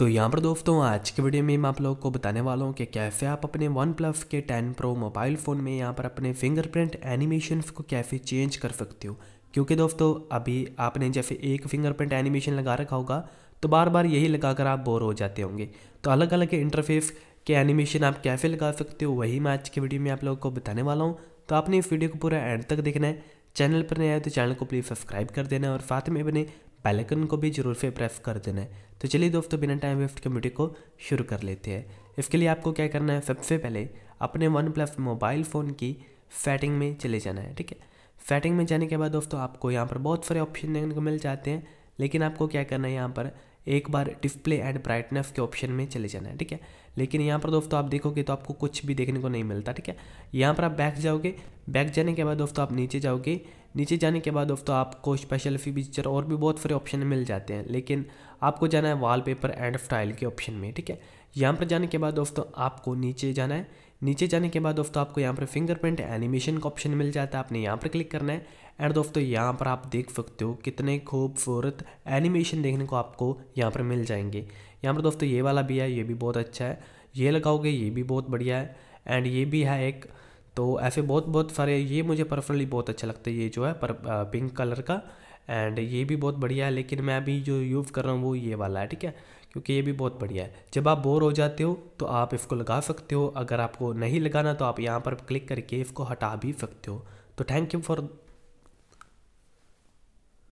तो यहाँ पर दोस्तों आज के वीडियो में मैं आप लोगों को बताने वाला हूँ कि कैसे आप अपने वन प्लस के टेन प्रो मोबाइल फ़ोन में यहाँ पर अपने फिंगरप्रिंट एनिमेशन को कैसे चेंज कर सकते हो क्योंकि दोस्तों अभी आपने जैसे एक फिंगरप्रिंट एनिमेशन लगा रखा होगा तो बार बार यही लगाकर आप बोर हो जाते होंगे तो अलग अलग इंटरफेस के एनिमेशन आप कैसे लगा सकते हो वही मैं आज के वीडियो में आप लोगों को बताने वाला हूँ तो आपने इस वीडियो को पूरा एंड तक देखना है चैनल पर नया है तो चैनल को प्लीज़ सब्सक्राइब कर देना और साथ में बने पैलेकन को भी जरूर से प्रेस कर देना है तो चलिए दोस्तों बिना टाइम वेस्ट के वीडियो को शुरू कर लेते हैं इसके लिए आपको क्या करना है सबसे पहले अपने वन प्लस मोबाइल फ़ोन की सेटिंग में चले जाना है ठीक है सेटिंग में जाने के बाद दोस्तों आपको यहाँ पर बहुत सारे ऑप्शन देखने को मिल जाते हैं लेकिन आपको क्या करना है यहाँ पर एक बार डिस्प्ले एंड ब्राइटनेस के ऑप्शन में चले जाना है ठीक है लेकिन यहाँ पर दोस्तों आप देखोगे तो आपको कुछ भी देखने को नहीं मिलता ठीक है यहाँ पर आप बैक जाओगे बैक जाने के बाद दोस्तों आप नीचे जाओगे नीचे जाने के बाद दोस्तों आपको स्पेशल फीचर और भी बहुत सारे ऑप्शन मिल जाते हैं लेकिन आपको जाना है वाल एंड स्टाइल के ऑप्शन में ठीक है यहाँ पर जाने के बाद दोस्तों आपको नीचे जाना है नीचे जाने के बाद दोस्तों आपको यहाँ पर फिंगरप्रिंट एनिमेशन का ऑप्शन मिल जाता है आपने यहाँ पर क्लिक करना है एंड दोस्तों यहाँ पर आप देख सकते हो कितने खूबसूरत एनिमेशन देखने को आपको यहाँ पर मिल जाएंगे यहाँ पर दोस्तों ये वाला भी है ये भी बहुत अच्छा है ये लगाओगे ये भी बहुत बढ़िया है एंड ये भी है एक तो ऐसे बहुत बहुत सारे ये मुझे पर्सनली बहुत अच्छा लगता है ये जो है पर पिंक कलर का एंड ये भी बहुत बढ़िया है लेकिन मैं अभी जो यूज़ कर रहा हूँ वो ये वाला है ठीक है क्योंकि ये भी बहुत बढ़िया है जब आप बोर हो जाते हो तो आप इसको लगा सकते हो अगर आपको नहीं लगाना तो आप यहाँ पर क्लिक करके इसको हटा भी सकते हो तो थैंक यू फॉर